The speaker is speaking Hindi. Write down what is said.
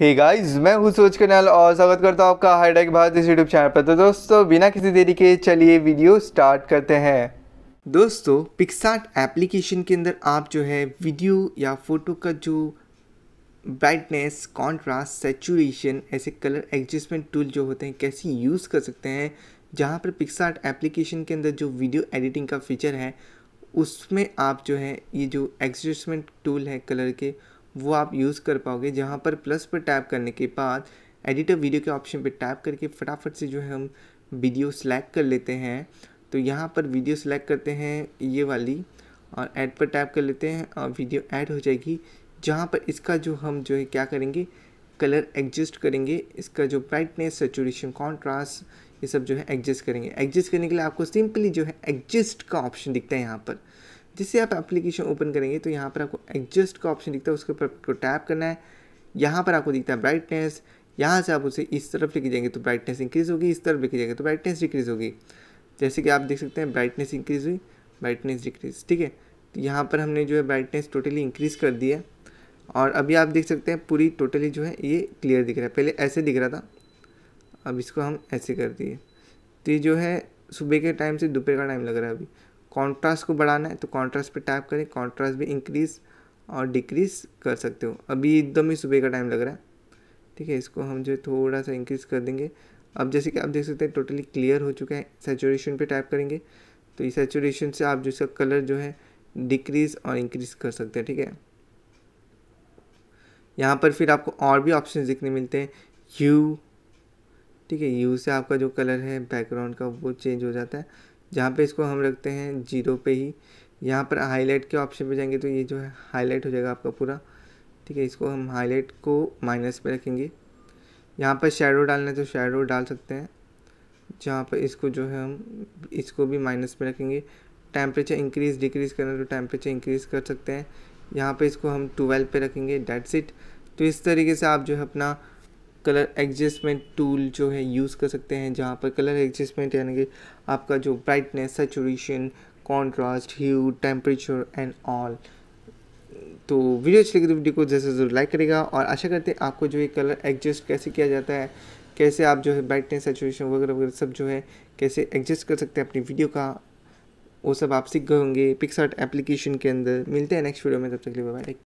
हे hey guys, मैं हूँ सूरज कन्याल और स्वागत करता हूँ आपका हाईटेक भारत इस यूट्यूब चैनल पर तो दोस्तों बिना किसी देरी के चलिए वीडियो स्टार्ट करते हैं दोस्तों पिक्सार्ट एप्लीकेशन के अंदर आप जो है वीडियो या फोटो का जो ब्राइटनेस कॉन्ट्रास्ट सेचुरेशन ऐसे कलर एडजस्टमेंट टूल जो होते हैं कैसे यूज़ कर सकते हैं जहाँ पर पिक्सार्ट एप्लीकेशन के अंदर जो वीडियो एडिटिंग का फीचर है उसमें आप जो है ये जो एडजस्टमेंट टूल है कलर के वो आप यूज़ कर पाओगे जहाँ पर प्लस पर टैप करने के बाद एडिटर वीडियो के ऑप्शन पर टैप करके फटाफट से जो है हम वीडियो सेलेक्ट कर लेते हैं तो यहाँ पर वीडियो सेलेक्ट करते हैं ये वाली और ऐड पर टैप कर लेते हैं और वीडियो ऐड हो जाएगी जहाँ पर इसका जो हम जो है क्या करेंगे कलर एडजस्ट करेंगे इसका जो ब्राइटनेस सेचुरेशन कॉन्ट्रास्ट ये सब जो है एडजस्ट करेंगे एडजस्ट करने के लिए आपको सिंपली जो है एडजस्ट का ऑप्शन दिखता है यहाँ पर जैसे आप एप्लीकेशन ओपन करेंगे तो यहाँ पर आपको एडजस्ट का ऑप्शन दिखता है उसके ऊपर आपको टैप करना है यहाँ पर आपको दिखता है ब्राइटनेस यहाँ से आप उसे इस तरफ लेके जाएंगे तो ब्राइटनेस इंक्रीज़ होगी इस तरफ लेके जाएंगे तो ब्राइटनेस डिक्रीज़ होगी जैसे कि आप देख सकते हैं ब्राइटनेस इंक्रीज़ हुई ब्राइटनेस डिक्रीज़ ठीक है तो यहाँ पर हमने जो है ब्राइटनेस टोटली इंक्रीज़ कर दी है और अभी आप देख सकते हैं पूरी टोटली जो है ये क्लियर दिख रहा है पहले ऐसे दिख रहा था अब इसको हम ऐसे कर दिए तो ये जो है सुबह के टाइम से दोपहर का टाइम लग रहा है अभी कॉन्ट्रास्ट को बढ़ाना है तो कॉन्ट्रास्ट पे टैप करें कॉन्ट्रास्ट भी इंक्रीज़ और डिक्रीज़ कर सकते हो अभी एकदम ही सुबह का टाइम लग रहा है ठीक है इसको हम जो है थोड़ा सा इंक्रीज़ कर देंगे अब जैसे कि आप देख सकते हैं टोटली क्लियर हो चुका है सेचुरेशन पे टाइप करेंगे तो इस सेचुरेशन से आप जो इसका कलर जो है डिक्रीज़ और इंक्रीज़ कर सकते हैं ठीक है यहाँ पर फिर आपको और भी ऑप्शन देखने मिलते हैं यू ठीक है यू से आपका जो कलर है बैकग्राउंड का वो चेंज हो जाता है जहाँ पे इसको हम रखते हैं जीरो पे ही यहाँ पर हाईलाइट के ऑप्शन पे जाएंगे तो ये जो है हाईलाइट हो जाएगा आपका पूरा ठीक है इसको हम हाईलाइट को माइनस पे रखेंगे यहाँ पर शेडो डालना है तो शेडो डाल सकते हैं जहाँ पर इसको जो है हम इसको भी माइनस पे रखेंगे टेम्परेचर इंक्रीज़ डिक्रीज़ करना तो टेम्परेचर इंक्रीज़ कर सकते हैं यहाँ पर इसको हम ट्वेल्व पे रखेंगे डेट सीट तो इस तरीके से आप जो है अपना कलर एडजस्टमेंट टूल जो है यूज़ कर सकते हैं जहाँ पर कलर एडजस्टमेंट यानी कि आपका जो brightness saturation contrast hue temperature and all तो वीडियो अच्छी लगी तो वीडियो को जैसे जरूर लाइक करेगा और आशा करते हैं आपको जो ये कलर एडजस्ट कैसे किया जाता है कैसे आप जो है ब्राइटनेस सेचुरेशन वगैरह वगैरह सब जो है कैसे एडजस्ट कर सकते हैं अपनी वीडियो का वो सब आप सीख गए होंगे पिक्सार्ट एप्लीकेशन के अंदर मिलते हैं नेक्स्ट वीडियो में तब तक लिए बाय